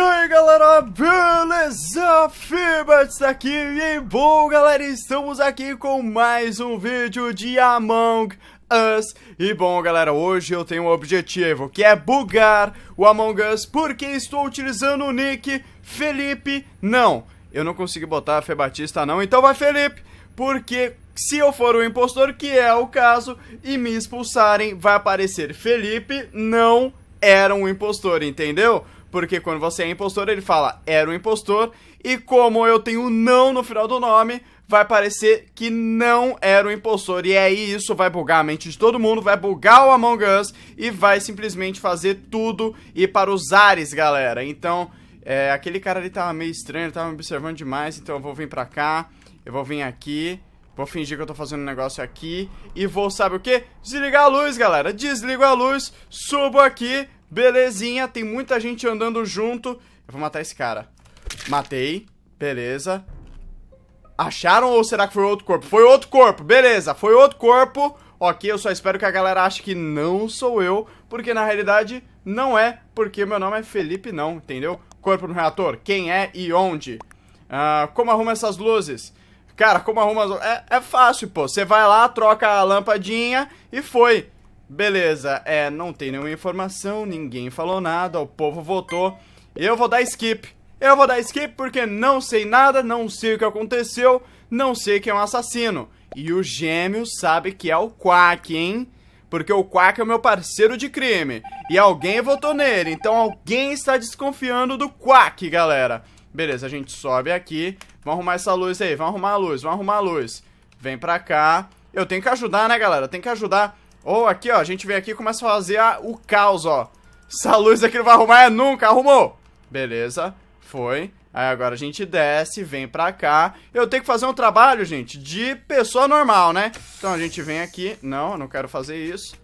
E aí galera, beleza? Fibert está aqui e bom galera, estamos aqui com mais um vídeo de Among Us. E bom galera, hoje eu tenho um objetivo que é bugar o Among Us porque estou utilizando o nick Felipe Não. Eu não consegui botar a Fê Batista não, então vai Felipe, porque se eu for o impostor, que é o caso, e me expulsarem, vai aparecer Felipe não era um impostor, entendeu? Porque quando você é impostor, ele fala era um impostor. E como eu tenho não no final do nome, vai parecer que não era um impostor. E aí isso vai bugar a mente de todo mundo, vai bugar o Among Us e vai simplesmente fazer tudo e para os ares, galera. Então, é, aquele cara ali tava meio estranho, tava me observando demais, então eu vou vir pra cá, eu vou vir aqui. Vou fingir que eu tô fazendo um negócio aqui e vou, sabe o que? Desligar a luz, galera. Desligo a luz, subo aqui, belezinha. Tem muita gente andando junto. Eu vou matar esse cara. Matei, beleza. Acharam ou será que foi outro corpo? Foi outro corpo, beleza, foi outro corpo. Ok, eu só espero que a galera ache que não sou eu, porque na realidade não é, porque meu nome é Felipe não, entendeu? Corpo no reator, quem é e onde? Uh, como arruma essas luzes? Cara, como arruma as... É, é fácil, pô. Você vai lá, troca a lampadinha e foi. Beleza, é, não tem nenhuma informação, ninguém falou nada, o povo votou. Eu vou dar skip. Eu vou dar skip porque não sei nada, não sei o que aconteceu, não sei quem é um assassino. E o gêmeo sabe que é o Quack, hein? Porque o Quack é o meu parceiro de crime. E alguém votou nele, então alguém está desconfiando do Quack, galera. Beleza, a gente sobe aqui Vão arrumar essa luz aí, vão arrumar a luz, vão arrumar a luz. Vem pra cá. Eu tenho que ajudar, né, galera? Tem que ajudar. Ou oh, aqui, ó, a gente vem aqui e começa a fazer a, o caos, ó. Essa luz aqui não vai arrumar é nunca, arrumou. Beleza, foi. Aí agora a gente desce, vem pra cá. Eu tenho que fazer um trabalho, gente, de pessoa normal, né? Então a gente vem aqui. Não, eu não quero fazer isso.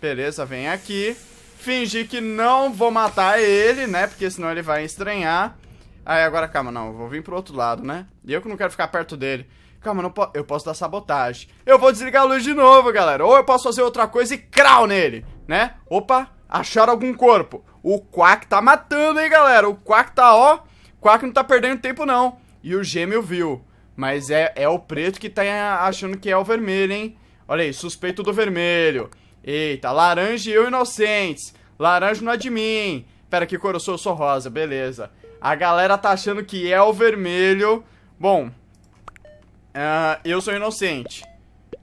Beleza, vem aqui. Fingir que não vou matar ele, né? Porque senão ele vai estranhar. Aí agora, calma, não, eu vou vir pro outro lado, né? E eu que não quero ficar perto dele. Calma, não po eu posso dar sabotagem. Eu vou desligar a luz de novo, galera. Ou eu posso fazer outra coisa e crau nele, né? Opa, acharam algum corpo. O Quack tá matando, hein, galera? O Quack tá, ó... Quack não tá perdendo tempo, não. E o gêmeo viu. Mas é, é o preto que tá achando que é o vermelho, hein? Olha aí, suspeito do vermelho. Eita, laranja e eu inocentes. Laranja não é de mim. Pera, que cor eu sou? Eu sou rosa, beleza. A galera tá achando que é o vermelho. Bom, uh, eu sou inocente.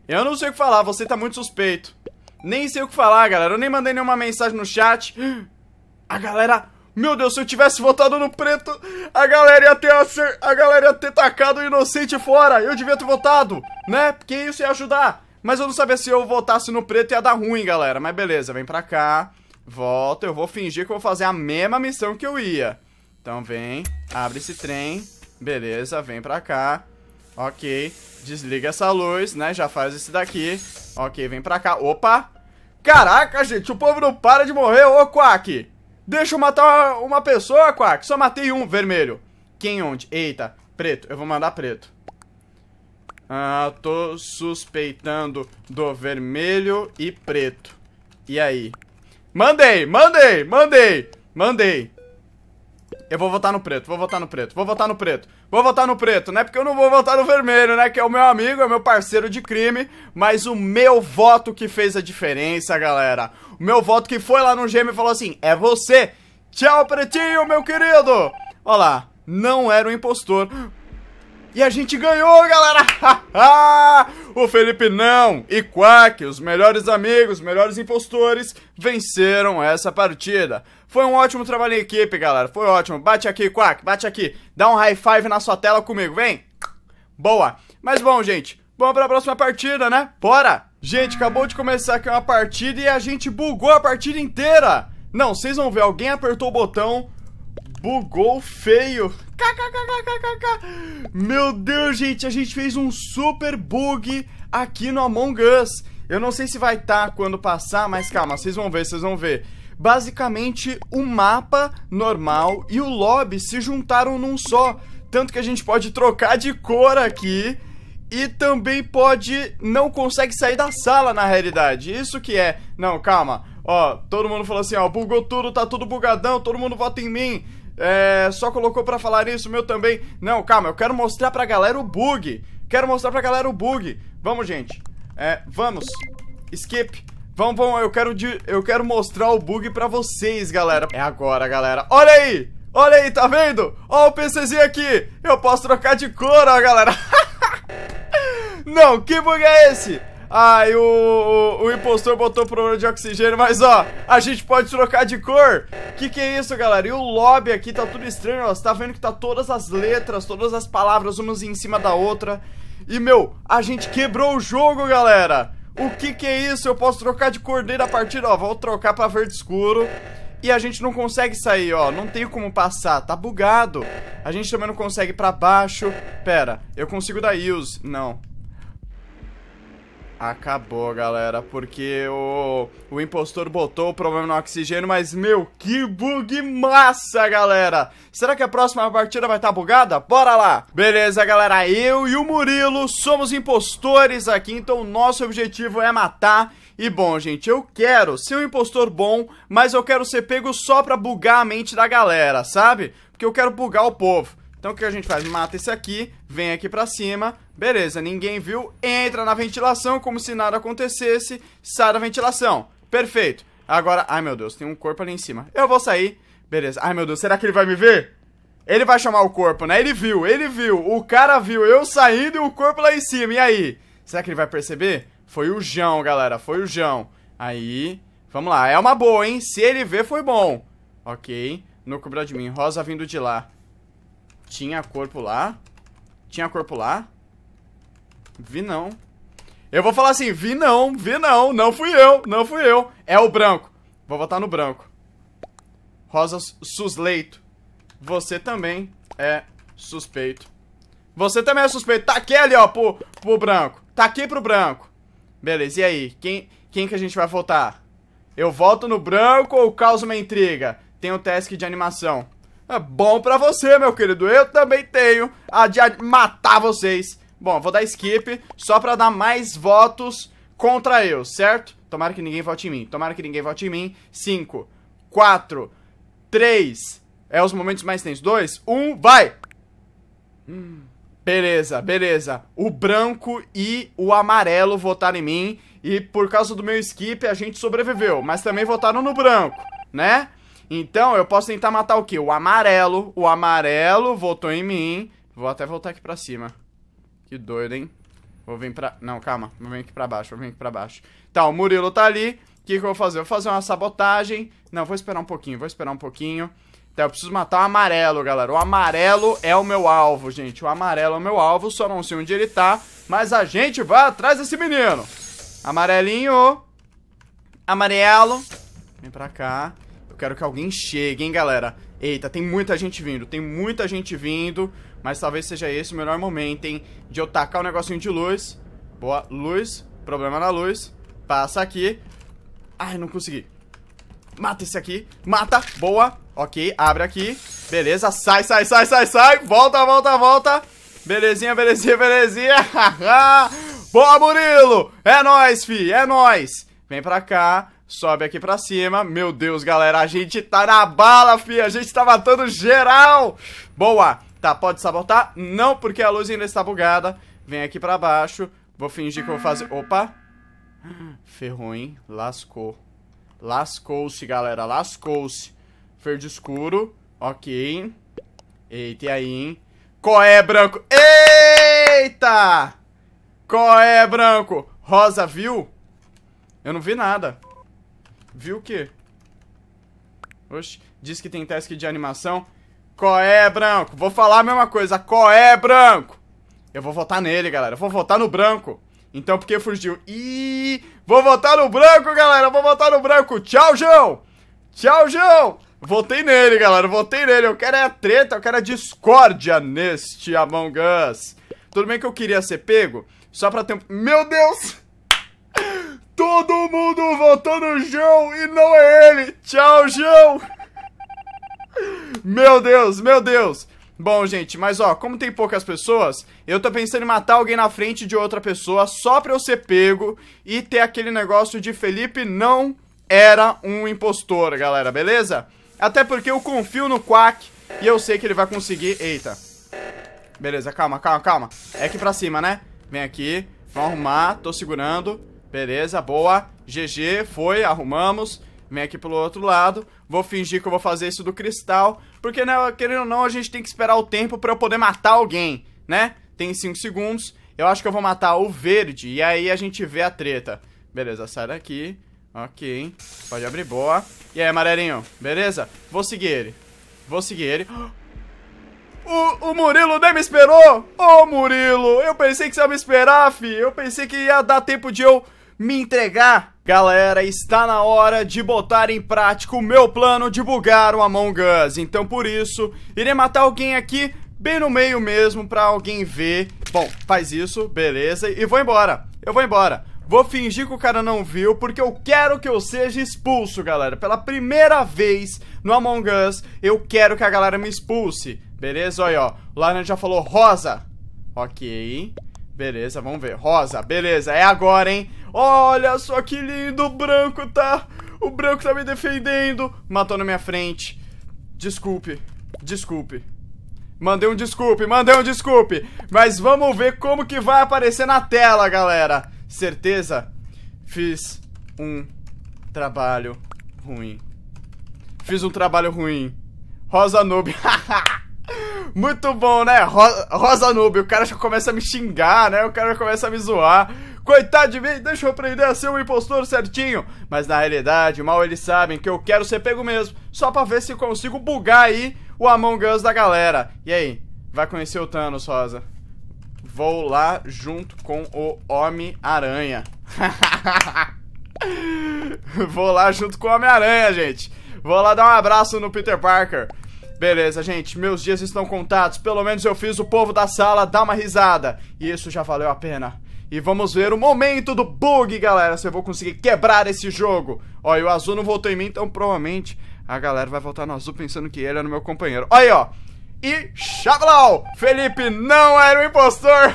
Eu não sei o que falar, você tá muito suspeito. Nem sei o que falar, galera. Eu nem mandei nenhuma mensagem no chat. A galera... Meu Deus, se eu tivesse votado no preto, a galera ia ter, acer... a galera ia ter tacado o inocente fora. Eu devia ter votado, né? Porque isso ia ajudar. Mas eu não sabia se eu votasse no preto ia dar ruim, galera. Mas beleza, vem pra cá. Volta, eu vou fingir que eu vou fazer a mesma missão que eu ia. Então vem, abre esse trem. Beleza, vem pra cá. Ok, desliga essa luz, né? Já faz esse daqui. Ok, vem pra cá. Opa! Caraca, gente, o povo não para de morrer. Ô, Quack! Deixa eu matar uma pessoa, Quack. Só matei um, vermelho. Quem onde? Eita, preto. Eu vou mandar preto. Ah, tô suspeitando do vermelho e preto. E aí? Mandei, mandei, mandei, mandei. Eu vou votar no preto, vou votar no preto, vou votar no preto, vou votar no preto, né? Porque eu não vou votar no vermelho, né? Que é o meu amigo, é o meu parceiro de crime, mas o meu voto que fez a diferença, galera. O meu voto que foi lá no gêmeo e falou assim: é você! Tchau, pretinho, meu querido! Olha lá, não era um impostor. E a gente ganhou, galera! o Felipe não e Quack, os melhores amigos, melhores impostores, venceram essa partida. Foi um ótimo trabalho em equipe, galera. Foi ótimo. Bate aqui, Quack, bate aqui. Dá um high five na sua tela comigo, vem. Boa. Mas bom, gente. Vamos pra próxima partida, né? Bora! Gente, acabou de começar aqui uma partida e a gente bugou a partida inteira. Não, vocês vão ver, alguém apertou o botão, bugou feio. Meu Deus, gente, a gente fez um super bug aqui no Among Us. Eu não sei se vai estar tá quando passar, mas calma, vocês vão ver, vocês vão ver basicamente o mapa normal e o lobby se juntaram num só. Tanto que a gente pode trocar de cor aqui e também pode não consegue sair da sala na realidade. Isso que é. Não, calma. Ó, todo mundo falou assim, ó, bugou tudo, tá tudo bugadão, todo mundo vota em mim. É, só colocou para falar isso, meu também. Não, calma, eu quero mostrar pra galera o bug. Quero mostrar pra galera o bug. Vamos, gente. É, vamos. Skip. Vamos, vamos, eu quero, de, eu quero mostrar o bug pra vocês, galera. É agora, galera. Olha aí! Olha aí, tá vendo? Ó o PCzinho aqui. Eu posso trocar de cor, ó, galera. Não, que bug é esse? Ah, o, o, o, impostor botou problema de oxigênio, mas ó, a gente pode trocar de cor. Que que é isso, galera? E o lobby aqui tá tudo estranho, ó. Você tá vendo que tá todas as letras, todas as palavras, umas em cima da outra. E, meu, a gente quebrou o jogo, galera. O que que é isso? Eu posso trocar de cordeiro a partir, ó, vou trocar pra verde escuro. E a gente não consegue sair, ó, não tem como passar, tá bugado. A gente também não consegue ir pra baixo. Pera, eu consigo dar use. Não, Acabou, galera, porque o, o impostor botou o problema no oxigênio, mas, meu, que bug massa, galera! Será que a próxima partida vai estar tá bugada? Bora lá! Beleza, galera, eu e o Murilo somos impostores aqui, então nosso objetivo é matar. E, bom, gente, eu quero ser um impostor bom, mas eu quero ser pego só pra bugar a mente da galera, sabe? Porque eu quero bugar o povo. Então o que a gente faz? Mata esse aqui, vem aqui pra cima, beleza, ninguém viu, entra na ventilação como se nada acontecesse, sai da ventilação, perfeito. Agora, ai meu Deus, tem um corpo ali em cima, eu vou sair, beleza, ai meu Deus, será que ele vai me ver? Ele vai chamar o corpo, né? Ele viu, ele viu, o cara viu eu saindo e o corpo lá em cima, e aí? Será que ele vai perceber? Foi o Jão, galera, foi o Jão. Aí, vamos lá, é uma boa, hein? Se ele ver, foi bom. Ok, núcleo de mim, rosa vindo de lá. Tinha corpo lá. Tinha corpo lá. Vi não. Eu vou falar assim, vi não, vi não, não fui eu, não fui eu. É o branco. Vou votar no branco. Rosa Susleito. Você também é suspeito. Você também é suspeito. Tá aqui ali, ó, pro, pro branco. Tá aqui pro branco. Beleza, e aí? Quem, quem que a gente vai votar? Eu volto no branco ou causa uma intriga? Tem o um task de animação. É bom pra você, meu querido. Eu também tenho a de matar vocês. Bom, vou dar skip só pra dar mais votos contra eu, certo? Tomara que ninguém vote em mim. Tomara que ninguém vote em mim. 5, 4, 3. É os momentos mais tensos. 2, 1, vai! Beleza, beleza. O branco e o amarelo votaram em mim. E por causa do meu skip, a gente sobreviveu. Mas também votaram no branco, né? Então eu posso tentar matar o quê? O amarelo. O amarelo votou em mim. Vou até voltar aqui pra cima. Que doido, hein? Vou vir pra... Não, calma. Vou vir aqui pra baixo, vou vir aqui pra baixo. Tá, o Murilo tá ali. O que, que eu vou fazer? Eu vou fazer uma sabotagem. Não, vou esperar um pouquinho, vou esperar um pouquinho. Tá, eu preciso matar o amarelo, galera. O amarelo é o meu alvo, gente. O amarelo é o meu alvo, só não sei onde ele tá. Mas a gente vai atrás desse menino. Amarelinho. Amarelo. Vem pra cá. Eu quero que alguém chegue, hein, galera? Eita, tem muita gente vindo, tem muita gente vindo, mas talvez seja esse o melhor momento, hein? De eu tacar o um negocinho de luz. Boa, luz, problema na luz. Passa aqui. Ai, não consegui. Mata esse aqui, mata, boa. Ok, abre aqui. Beleza, sai, sai, sai, sai, sai. Volta, volta, volta. Belezinha, belezinha, belezinha. boa, Murilo. É nóis, fi, é nóis. Vem pra cá. Sobe aqui pra cima. Meu Deus, galera, a gente tá na bala, fi. A gente tá matando geral. Boa. Tá, pode sabotar? Não, porque a luz ainda está bugada. Vem aqui pra baixo. Vou fingir que eu vou fazer... Opa. Ferrou, hein? Lascou. Lascou-se, galera. Lascou-se. Verde escuro. Ok. Eita, e aí, hein? Coé branco. Eita! Coé branco. Rosa viu? Eu não vi nada. Viu o quê? Oxe, diz que tem teste de animação. Qual é, branco? Vou falar a mesma coisa. Qual é, branco? Eu vou votar nele, galera. Eu vou votar no branco. Então, porque fugiu? Ih, vou votar no branco, galera. Eu vou votar no branco. Tchau, João. Tchau, João. Votei nele, galera. Votei nele. Eu quero é a treta, eu quero a é discórdia neste Among Us. Tudo bem que eu queria ser pego, só pra ter... Meu Deus! Todo mundo no João e não é ele. Tchau, João. Meu Deus, meu Deus. Bom, gente, mas ó, como tem poucas pessoas, eu tô pensando em matar alguém na frente de outra pessoa só pra eu ser pego e ter aquele negócio de Felipe não era um impostor, galera, beleza? Até porque eu confio no Quack e eu sei que ele vai conseguir... Eita. Beleza, calma, calma, calma. É aqui pra cima, né? Vem aqui, vamos arrumar, tô segurando. Beleza, boa. GG, foi, arrumamos. Vem aqui pelo outro lado. Vou fingir que eu vou fazer isso do cristal. Porque, né, querendo ou não, a gente tem que esperar o tempo pra eu poder matar alguém, né? Tem 5 segundos. Eu acho que eu vou matar o verde. E aí a gente vê a treta. Beleza, sai daqui. Ok. Pode abrir, boa. E aí, amarelinho? Beleza? Vou seguir ele. Vou seguir ele. O, o Murilo nem me esperou! Ô, oh, Murilo! Eu pensei que você ia me esperar, fi! Eu pensei que ia dar tempo de eu me entregar? Galera, está na hora de botar em prática o meu plano de bugar o Among Us. Então, por isso, irei matar alguém aqui bem no meio mesmo pra alguém ver. Bom, faz isso, beleza, e vou embora. Eu vou embora. Vou fingir que o cara não viu, porque eu quero que eu seja expulso, galera. Pela primeira vez no Among Us, eu quero que a galera me expulse. Beleza? Olha, ó. O Laranja já falou rosa. Ok. Beleza, vamos ver. Rosa, beleza, é agora, hein? Olha só que lindo, o branco tá... O branco tá me defendendo. Matou na minha frente. Desculpe, desculpe. Mandei um desculpe, mandei um desculpe. Mas vamos ver como que vai aparecer na tela, galera. Certeza? Fiz um trabalho ruim. Fiz um trabalho ruim. Rosa Noob. Muito bom, né? Rosa, Rosa Noob, o cara já começa a me xingar, né? O cara já começa a me zoar. Coitado de mim, deixa eu aprender a ser um impostor certinho. Mas na realidade, mal eles sabem que eu quero ser pego mesmo, só pra ver se consigo bugar aí o Among Us da galera. E aí, vai conhecer o Thanos, Rosa. Vou lá junto com o Homem-Aranha. Vou lá junto com o Homem-Aranha, gente. Vou lá dar um abraço no Peter Parker. Beleza, gente, meus dias estão contados. Pelo menos eu fiz o povo da sala dar uma risada. E isso já valeu a pena. E vamos ver o momento do bug, galera, se eu vou conseguir quebrar esse jogo. Ó, e o azul não voltou em mim, então provavelmente a galera vai voltar no azul pensando que ele era é o meu companheiro. Olha aí, ó. E Xablau! Felipe não era o impostor!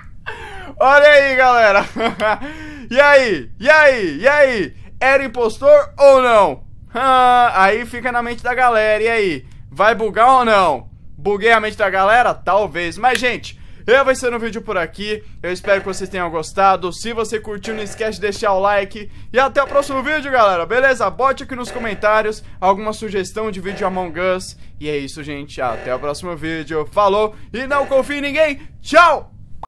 Olha aí, galera! e aí? E aí? E aí? Era impostor ou não? Ah, aí fica na mente da galera. E aí? Vai bugar ou não? Buguei a mente da galera? Talvez. Mas, gente, eu vou ser o vídeo por aqui. Eu espero que vocês tenham gostado. Se você curtiu, não esquece de deixar o like. E até o próximo vídeo, galera. Beleza? Bote aqui nos comentários alguma sugestão de vídeo Among Us. E é isso, gente. Até o próximo vídeo. Falou. E não confie em ninguém. Tchau!